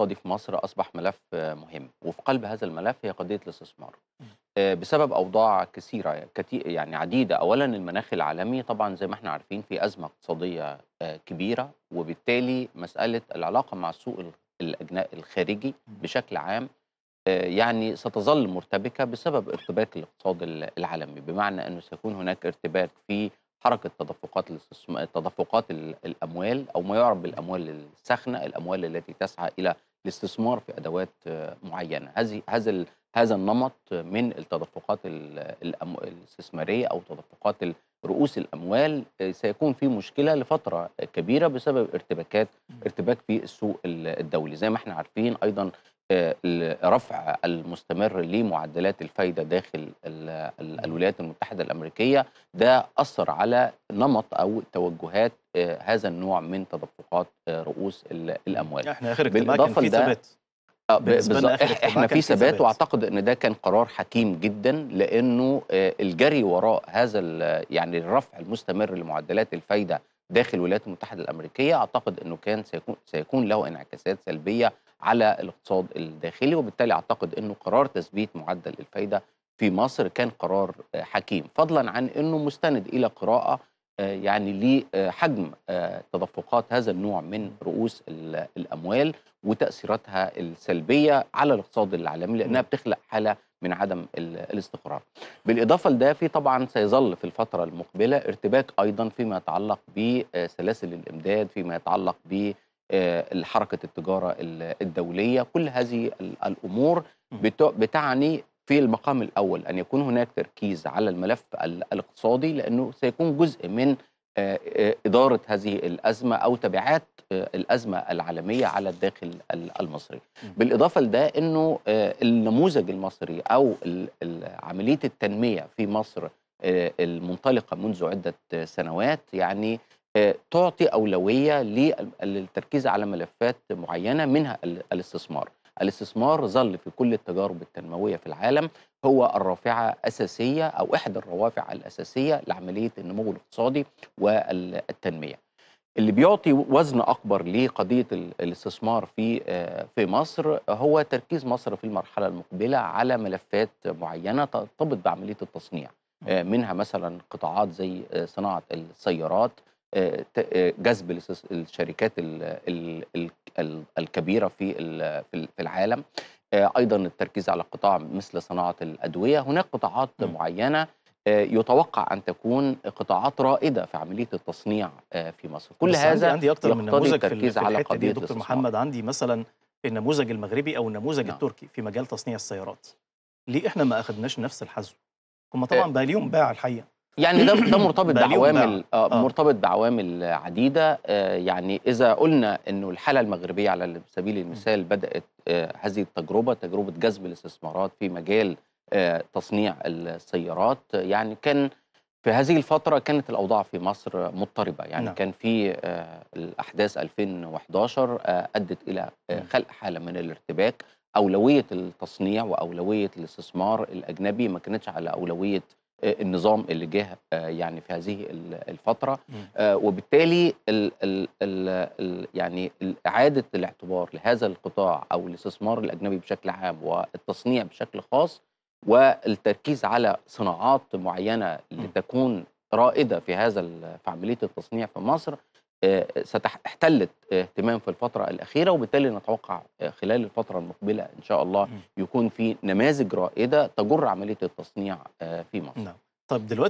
الاقتصادي في مصر أصبح ملف مهم وفي قلب هذا الملف هي قضية الاستثمار آه، بسبب أوضاع كثيرة يعني عديدة أولا المناخ العالمي طبعا زي ما احنا عارفين في أزمة اقتصادية آه، كبيرة وبالتالي مسألة العلاقة مع السوق الخارجي بشكل عام آه، يعني ستظل مرتبكة بسبب ارتباك الاقتصاد العالمي بمعنى أنه سيكون هناك ارتباك في حركه تدفقات الاستثمار تدفقات الاموال او ما يعرف بالاموال الساخنه الاموال التي تسعى الى الاستثمار في ادوات معينه هذه هذا هذا النمط من التدفقات الاستثماريه او تدفقات رؤوس الاموال آه، سيكون في مشكله لفتره كبيره بسبب ارتباكات ارتباك في السوق الدولي زي ما احنا عارفين ايضا الرفع آه، المستمر لمعدلات الفايدة داخل الولايات المتحدة الأمريكية ده أثر على نمط أو توجهات آه، هذا النوع من تدفقات آه، رؤوس الأموال احنا آخر بالإضافة كان في ثبات احنا في ثبات واعتقد ان ده كان قرار حكيم جدا لانه الجري وراء هذا يعني الرفع المستمر لمعدلات الفايده داخل الولايات المتحده الامريكيه اعتقد انه كان سيكون سيكون له انعكاسات سلبيه على الاقتصاد الداخلي وبالتالي اعتقد انه قرار تثبيت معدل الفايده في مصر كان قرار آه، حكيم فضلا عن انه مستند الى قراءه آه، يعني لحجم آه، تدفقات هذا النوع من رؤوس الاموال وتاثيراتها السلبيه على الاقتصاد العالمي لانها بتخلق حاله من عدم الاستقرار. بالاضافه لده في طبعا سيظل في الفتره المقبله ارتباك ايضا فيما يتعلق بسلاسل الامداد، فيما يتعلق ب آه، حركه التجاره الدوليه كل هذه الامور بتعني في المقام الاول ان يكون هناك تركيز على الملف الاقتصادي لانه سيكون جزء من آه، آه، إدارة هذه الأزمة أو تبعات الأزمة العالمية على الداخل المصري بالإضافة لده أنه النموذج المصري أو عملية التنمية في مصر المنطلقة منذ عدة سنوات يعني آه، تعطي أولوية للتركيز على ملفات معينة منها الاستثمار الاستثمار ظل في كل التجارب التنموية في العالم هو الرافعة أساسية أو إحدى الروافع الأساسية لعملية النمو الاقتصادي والتنمية اللي بيعطي وزن أكبر لقضية الاستثمار في آه، في مصر هو تركيز مصر في المرحلة المقبلة على ملفات معينة ترتبط بعملية التصنيع آه، منها مثلا قطاعات زي صناعة السيارات آه، جذب الشركات الكبيره في في العالم آه، ايضا التركيز على قطاع مثل صناعه الادويه هناك قطاعات معينه آه، يتوقع ان تكون قطاعات رائده في عمليه التصنيع في مصر كل هذا عندي اكثر من نموذج التركيز في على قضيه دكتور الصناعة. محمد عندي مثلا النموذج المغربي او النموذج نعم. التركي في مجال تصنيع السيارات ليه احنا ما اخذناش نفس الحزم هم طبعا بقى ليهم باع الحقيقه يعني ده ده مرتبط بعوامل آه،, آه مرتبط بعوامل عديده آه يعني اذا قلنا انه الحاله المغربيه على سبيل المثال بدات آه هذه التجربه تجربه جذب الاستثمارات في مجال آه تصنيع السيارات يعني كان في هذه الفتره كانت الاوضاع في مصر مضطربه يعني نعم. كان في آه الاحداث 2011 آه ادت الى آه خلق حاله من الارتباك اولويه التصنيع واولويه الاستثمار الاجنبي ما كانتش على اولويه آه، النظام اللي جه آه، يعني في هذه الفتره آه، وبالتالي ال ال ال يعني اعاده الاعتبار لهذا القطاع او الاستثمار الاجنبي بشكل عام والتصنيع بشكل خاص والتركيز على صناعات معينه لتكون رائده في هذا في عمليه التصنيع في مصر احتلت آه، اهتمام في الفترة الأخيرة وبالتالي نتوقع خلال الفترة المقبلة إن شاء الله يكون في نماذج رائدة تجر عملية التصنيع آه، في مصر نعم. طيب دلوقتي